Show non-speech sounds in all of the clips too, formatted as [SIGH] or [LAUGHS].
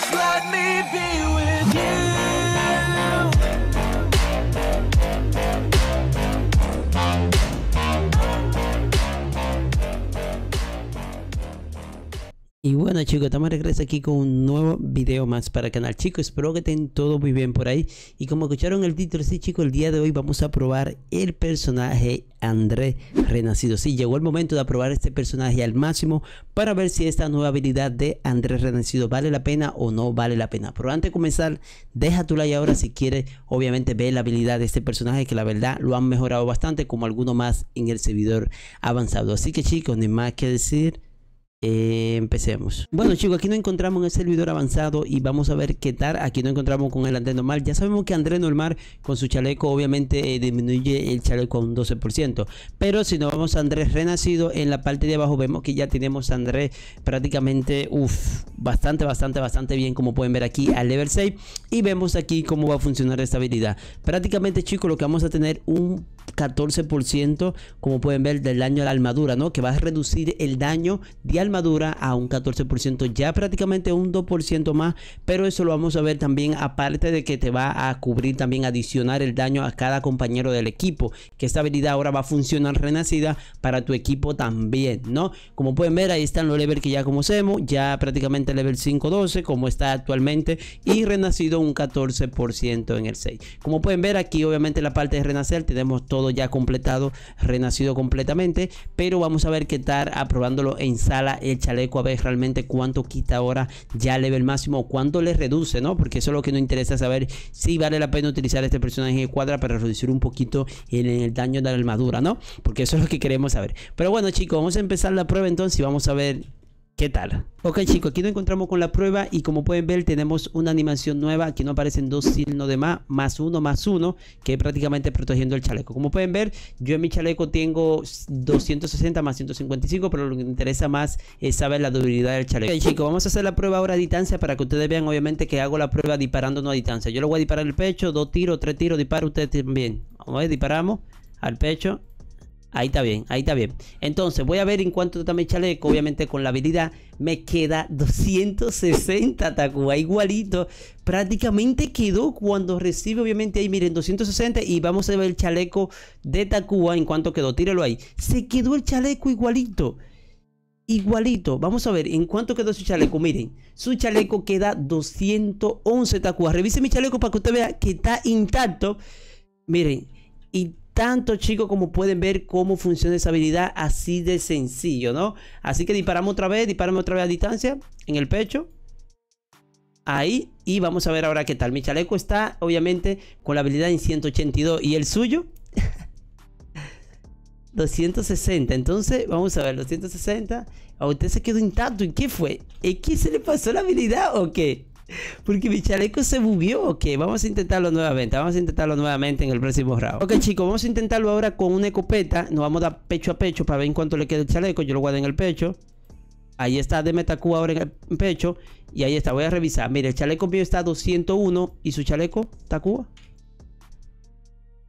Just let me be with you. Y bueno chicos, estamos de aquí con un nuevo video más para el canal Chicos, espero que estén todos muy bien por ahí Y como escucharon el título, sí chicos, el día de hoy vamos a probar el personaje André Renacido Sí, llegó el momento de probar este personaje al máximo Para ver si esta nueva habilidad de André Renacido vale la pena o no vale la pena Pero antes de comenzar, deja tu like ahora si quieres obviamente ver la habilidad de este personaje Que la verdad lo han mejorado bastante como alguno más en el servidor avanzado Así que chicos, ni más que decir empecemos. Bueno chicos, aquí nos encontramos en el servidor avanzado y vamos a ver qué tal. Aquí nos encontramos con el André Normal. Ya sabemos que André Normal con su chaleco obviamente eh, disminuye el chaleco un 12%. Pero si nos vamos a Andrés Renacido, en la parte de abajo vemos que ya tenemos a Andrés prácticamente, uff, bastante, bastante, bastante bien como pueden ver aquí al level 6 y vemos aquí cómo va a funcionar esta habilidad. Prácticamente chicos lo que vamos a tener un 14% como pueden ver del daño a la armadura, ¿no? Que va a reducir el daño de armadura a un 14%, ya prácticamente un 2% más, pero eso lo vamos a ver también aparte de que te va a cubrir también adicionar el daño a cada compañero del equipo, que esta habilidad ahora va a funcionar renacida para tu equipo también, ¿no? Como pueden ver ahí están los levels que ya conocemos, ya prácticamente level 5.12 como está actualmente y renacido un 14% en el 6. Como pueden ver aquí obviamente la parte de renacer tenemos todo ya completado, renacido completamente, pero vamos a ver qué tal aprobándolo en sala el chaleco a ver realmente cuánto quita ahora ya level máximo, cuánto le reduce, ¿no? Porque eso es lo que nos interesa saber si vale la pena utilizar este personaje en cuadra para reducir un poquito en el, el daño de la armadura, ¿no? Porque eso es lo que queremos saber. Pero bueno chicos, vamos a empezar la prueba entonces y vamos a ver ¿Qué tal? Ok chicos, aquí nos encontramos con la prueba y como pueden ver tenemos una animación nueva, aquí no aparecen dos signos de más, más uno, más uno, que prácticamente protegiendo el chaleco. Como pueden ver, yo en mi chaleco tengo 260 más 155, pero lo que me interesa más es saber la durabilidad del chaleco. Ok chicos, vamos a hacer la prueba ahora a distancia para que ustedes vean obviamente que hago la prueba disparándonos a distancia. Yo lo voy a disparar el pecho, dos tiros, tres tiros, disparo ustedes también. Vamos a ver, disparamos al pecho, Ahí está bien, ahí está bien. Entonces, voy a ver en cuanto está mi chaleco. Obviamente, con la habilidad me queda 260 [LAUGHS] Takua Igualito, prácticamente quedó cuando recibe, obviamente, ahí miren, 260. Y vamos a ver el chaleco de Takua en cuanto quedó. tírelo ahí. Se quedó el chaleco igualito igualito. Vamos a ver en cuánto quedó su chaleco. Miren, su chaleco queda 211 Takua Revise mi chaleco para que usted vea que está intacto. Miren, y tanto, chicos, como pueden ver cómo funciona esa habilidad así de sencillo, ¿no? Así que disparamos otra vez, disparamos otra vez a distancia, en el pecho. Ahí, y vamos a ver ahora qué tal. Mi chaleco está, obviamente, con la habilidad en 182. ¿Y el suyo? 260. [LAUGHS] Entonces, vamos a ver, 260. A ah, usted se quedó intacto. ¿Y qué fue? y qué se le pasó la habilidad o qué? Porque mi chaleco se movió. Ok, vamos a intentarlo nuevamente. Vamos a intentarlo nuevamente en el próximo round. Ok, chicos, vamos a intentarlo ahora con una escopeta. Nos vamos a dar pecho a pecho para ver en cuánto le queda el chaleco. Yo lo guardo en el pecho. Ahí está de Metacuba ahora en el pecho. Y ahí está, voy a revisar. Mire, el chaleco mío está 201. ¿Y su chaleco, Tacuba?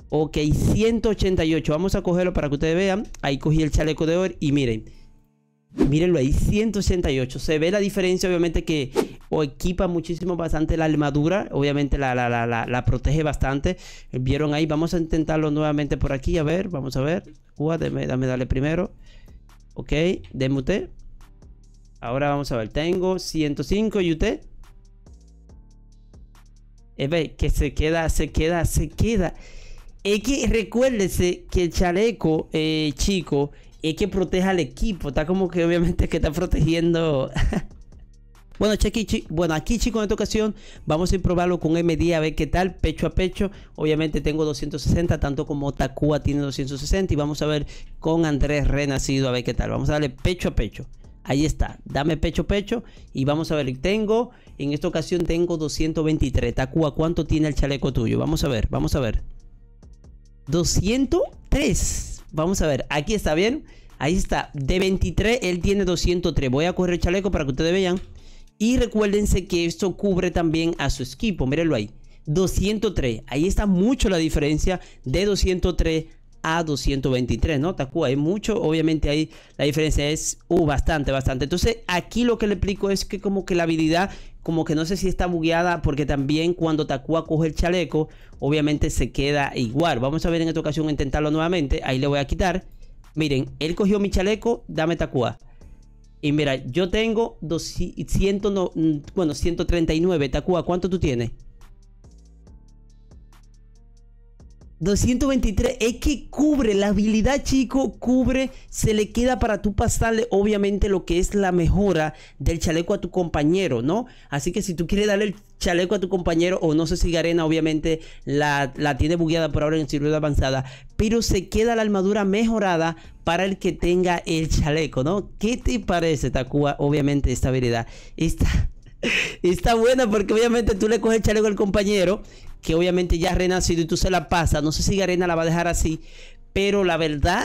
Ok, 188. Vamos a cogerlo para que ustedes vean. Ahí cogí el chaleco de hoy. Y miren. Mírenlo ahí, 188 Se ve la diferencia, obviamente, que o equipa muchísimo bastante la armadura. Obviamente la, protege bastante. Vieron ahí, vamos a intentarlo nuevamente por aquí. A ver, vamos a ver. dame, dame primero. Ok, demute. Ahora vamos a ver, tengo 105 y usted. Es eh, que se queda, se queda, se queda. Es que recuérdese que el chaleco, eh, chico, es que proteja al equipo. Está como que obviamente que está protegiendo. [LAUGHS] bueno, aquí, bueno, aquí chicos, en esta ocasión vamos a probarlo con MD a ver qué tal, pecho a pecho. Obviamente tengo 260, tanto como Takua tiene 260. Y vamos a ver con Andrés Renacido a ver qué tal. Vamos a darle pecho a pecho. Ahí está, dame pecho a pecho y vamos a ver, tengo, en esta ocasión tengo 223. Takua, ¿cuánto tiene el chaleco tuyo? Vamos a ver, vamos a ver. 203. Vamos a ver, aquí está bien. Ahí está, de 23 él tiene 203. Voy a correr el chaleco para que ustedes vean. Y recuérdense que esto cubre también a su equipo, mírenlo ahí. 203, ahí está mucho la diferencia de 203 a 223, ¿no? Tacu, hay mucho, obviamente ahí la diferencia es uh, bastante, bastante. Entonces, aquí lo que le explico es que como que la habilidad como que no sé si está bugueada porque también cuando Takua coge el chaleco, obviamente se queda igual. Vamos a ver en esta ocasión intentarlo nuevamente. Ahí le voy a quitar. Miren, él cogió mi chaleco, dame Takua. Y mira, yo tengo mm, bueno, 139. Takua, ¿cuánto tú tienes? 223 es que cubre, la habilidad chico cubre, se le queda para tu pasarle obviamente lo que es la mejora del chaleco a tu compañero, ¿no? Así que si tú quieres darle el chaleco a tu compañero o no sé si Garena obviamente la, la tiene bugueada por ahora en el avanzada, pero se queda la armadura mejorada para el que tenga el chaleco, ¿no? ¿Qué te parece, Takua? Obviamente esta habilidad, esta y está buena porque obviamente tú le coges el chaleco al compañero, que obviamente ya ha renacido y tú se la pasas. No sé si Garena la va a dejar así, pero la verdad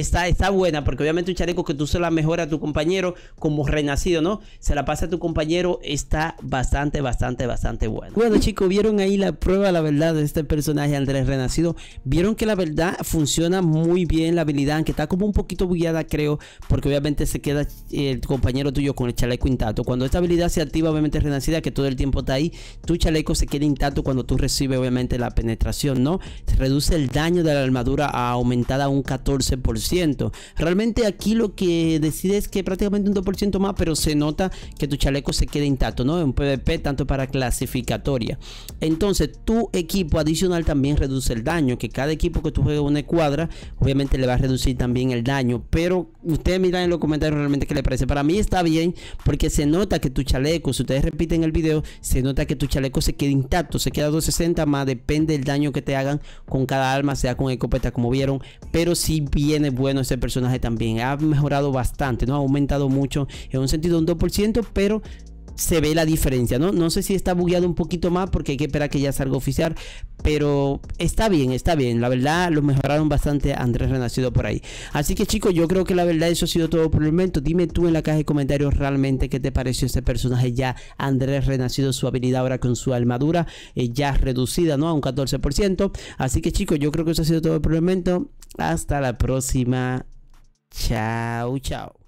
está, está buena, porque obviamente un chaleco que tú se la mejora a tu compañero como renacido, ¿no? Se la pasa a tu compañero, está bastante, bastante, bastante bueno. Bueno, chicos, vieron ahí la prueba, la verdad, de este personaje Andrés Renacido. Vieron que la verdad funciona muy bien la habilidad, aunque está como un poquito bullada creo, porque obviamente se queda el eh, compañero tuyo con el chaleco intacto. Cuando esta habilidad se activa, obviamente renacida, que todo el tiempo está ahí, tu chaleco se queda intacto cuando tú recibes, obviamente, la penetración, ¿no? Reduce el daño de la armadura a aumentada a un 14%. Realmente aquí lo que decide es que prácticamente un 2% más, pero se nota que tu chaleco se queda intacto, ¿no? un PvP, tanto para clasificatoria. Entonces, tu equipo adicional también reduce el daño, que cada equipo que tú juegues una cuadra, obviamente le va a reducir también el daño. Pero ustedes miran en los comentarios realmente qué le parece. Para mí está bien, porque se nota que tu chaleco, si ustedes repiten el video, se nota que tu chaleco se queda intacto, se queda 260 más, depende del daño que te hagan con cada alma sea con escopeta, como vieron, pero si viene bueno ese personaje también. Ha mejorado bastante, ¿no? Ha aumentado mucho en un sentido un 2%, pero se ve la diferencia, ¿no? No sé si está bugueado un poquito más porque hay que esperar que ya salga oficial, pero está bien, está bien. La verdad, lo mejoraron bastante Andrés Renacido por ahí. Así que chicos, yo creo que la verdad eso ha sido todo por el momento. Dime tú en la caja de comentarios realmente qué te pareció este personaje ya Andrés Renacido, su habilidad ahora con su armadura eh, ya reducida, ¿no? A un 14%. Así que chicos, yo creo que eso ha sido todo por el momento. Hasta la próxima. Chao, chao.